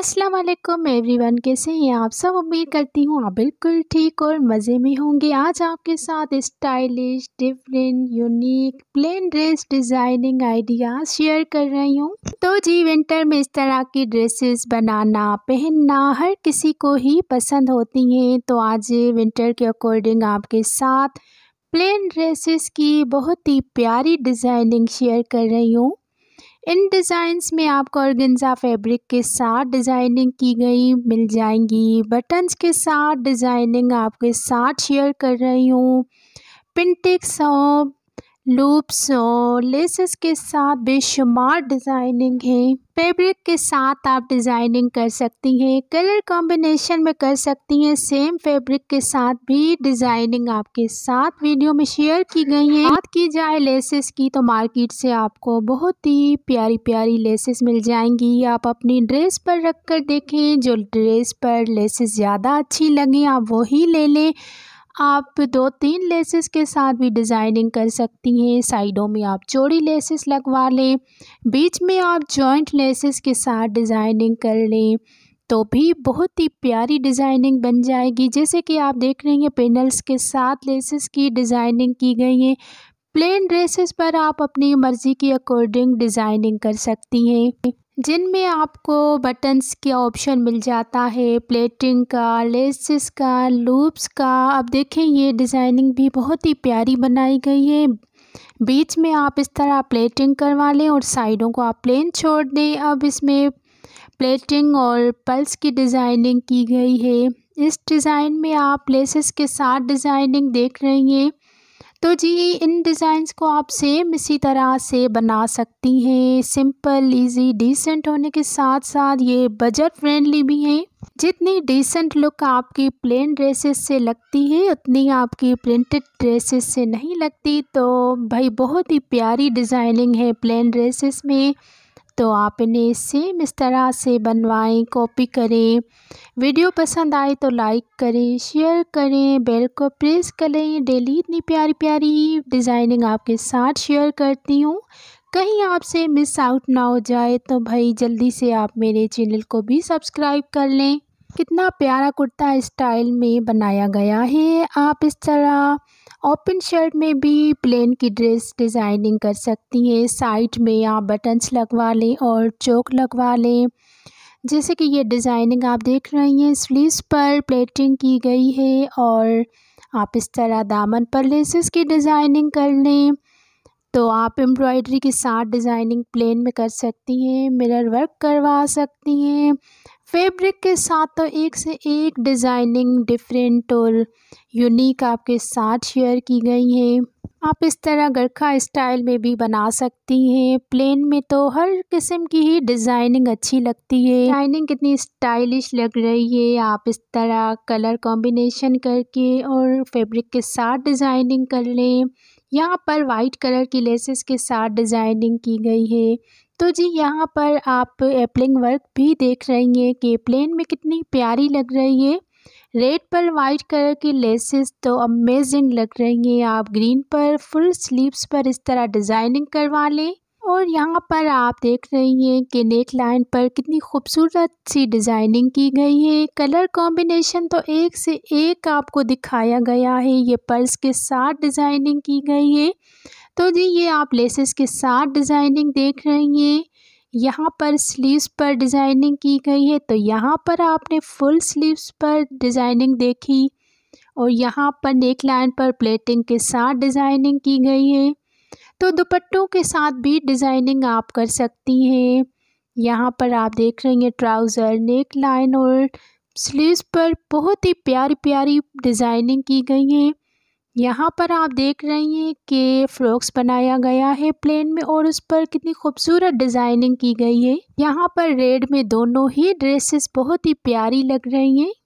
अस्सलाम वालेकुम एवरीवन कैसे हैं आप सब उम्मीद करती हूँ आप बिल्कुल ठीक और मज़े में होंगे आज आपके साथ stylish different unique plain dress designing ideas share कर रही हूँ तो जी विंटर में इस तरह की ड्रेसेस बनाना पहनना हर किसी को ही पसंद होती हैं तो आज विंटर के अकॉर्डिंग आपके साथ प्लेन ड्रेसेस की बहुत ही प्यारी डिज़ाइनिंग शेयर कर रही हूँ इन डिज़ाइंस में आपको ऑर्गेंजा फैब्रिक के साथ डिज़ाइनिंग की गई मिल जाएंगी बटन्स के साथ डिज़ाइनिंग आपके साथ शेयर कर रही हूँ पिंटिक्स और लूप्स और लेसेस के साथ बेशुमार डिज़ाइनिंग है फैब्रिक के साथ आप डिज़ाइनिंग कर सकती हैं कलर कॉम्बिनेशन में कर सकती हैं सेम फैब्रिक के साथ भी डिज़ाइनिंग आपके साथ वीडियो में शेयर की गई है बात की जाए लेसेस की तो मार्केट से आपको बहुत ही प्यारी प्यारी लेसेस मिल जाएंगी आप अपनी ड्रेस पर रख कर देखें जो ड्रेस पर लेसेस ज़्यादा अच्छी लगें आप वही ले लें आप दो तीन लेसेस के साथ भी डिज़ाइनिंग कर सकती हैं साइडों में आप चौड़ी लेसेस लगवा लें बीच में आप जॉइंट लेसेस के साथ डिज़ाइनिंग कर लें तो भी बहुत ही प्यारी डिज़ाइनिंग बन जाएगी जैसे कि आप देख रहे हैं पेनल्स के साथ लेसेस की डिज़ाइनिंग की गई है प्लेन ड्रेसेस पर आप अपनी मर्ज़ी के अकॉर्डिंग डिज़ाइनिंग कर सकती हैं जिनमें आपको बटन्स के ऑप्शन मिल जाता है प्लेटिंग का लेसिस का लूप्स का अब देखें ये डिज़ाइनिंग भी बहुत ही प्यारी बनाई गई है बीच में आप इस तरह प्लेटिंग करवा लें और साइडों को आप प्लेन छोड़ दें अब इसमें प्लेटिंग और पल्स की डिज़ाइनिंग की गई है इस डिज़ाइन में आप लेसेस के साथ डिज़ाइनिंग देख रही हैं तो जी इन डिज़ाइंस को आप सेम इसी तरह से बना सकती हैं सिंपल इजी डिसेंट होने के साथ साथ ये बजट फ्रेंडली भी हैं जितनी डिसेंट लुक आपकी प्लेन ड्रेसेस से लगती है उतनी आपकी प्रिंटेड ड्रेसेस से नहीं लगती तो भाई बहुत ही प्यारी डिज़ाइनिंग है प्लेन ड्रेसेस में तो आप इन्हें सेम इस तरह से बनवाएं कॉपी करें वीडियो पसंद आए तो लाइक करें शेयर करें बेल को प्रेस करें डेली इतनी प्यारी प्यारी डिज़ाइनिंग आपके साथ शेयर करती हूँ कहीं आपसे मिस आउट ना हो जाए तो भाई जल्दी से आप मेरे चैनल को भी सब्सक्राइब कर लें कितना प्यारा कुर्ता स्टाइल में बनाया गया है आप इस तरह ओपन शर्ट में भी प्लेन की ड्रेस डिज़ाइनिंग कर सकती हैं साइड में आप बटन्स लगवा लें और चौक लगवा लें जैसे कि ये डिज़ाइनिंग आप देख रही हैं स्लीव्स पर प्लेटिंग की गई है और आप इस तरह दामन पर लेसेस की डिज़ाइनिंग कर लें तो आप एम्ब्रॉयडरी के साथ डिज़ाइनिंग प्लेन में कर सकती हैं मिरर वर्क करवा सकती हैं फैब्रिक के साथ तो एक से एक डिज़ाइनिंग डिफरेंट और यूनिक आपके साथ शेयर की गई हैं आप इस तरह गरखा स्टाइल में भी बना सकती हैं प्लेन में तो हर किस्म की ही डिज़ाइनिंग अच्छी लगती है डिज़ाइनिंग कितनी स्टाइलिश लग रही है आप इस तरह कलर कॉम्बिनेशन करके और फैब्रिक के साथ डिज़ाइनिंग कर लें यहाँ पर वाइट कलर की लेसेस के साथ डिजाइनिंग की गई है तो जी यहाँ पर आप एप्लिंग वर्क भी देख रही हैं कि प्लेन में कितनी प्यारी लग रही है रेड पर वाइट कलर की लेसेस तो अमेजिंग लग रही हैं आप ग्रीन पर फुल स्लीव्स पर इस तरह डिज़ाइनिंग करवा लें और यहाँ पर आप देख रही हैं कि नेक लाइन पर कितनी खूबसूरत सी डिज़ाइनिंग की गई है कलर कॉम्बिनेशन तो एक से एक आपको दिखाया गया है ये पर्स के साथ डिज़ाइनिंग की गई है तो जी ये आप लेसेस के साथ डिज़ाइनिंग देख रही हैं यहाँ पर स्लीव्स पर डिज़ाइनिंग की गई है तो यहाँ पर आपने फुल स्लीव्स पर डिज़ाइनिंग देखी और यहाँ पर नेक लाइन पर प्लेटिंग के साथ डिज़ाइनिंग की गई है तो दुपट्टों के साथ भी डिज़ाइनिंग आप कर सकती हैं यहाँ पर आप देख रही हैं ट्राउज़र नेक लाइन और स्लीव्स पर बहुत ही प्यारी प्यारी डिज़ाइनिंग की गई है यहाँ पर आप देख रही हैं कि फ्रॉक्स बनाया गया है प्लेन में और उस पर कितनी खूबसूरत डिज़ाइनिंग की गई है यहाँ पर रेड में दोनों ही ड्रेसेस बहुत ही प्यारी लग रही हैं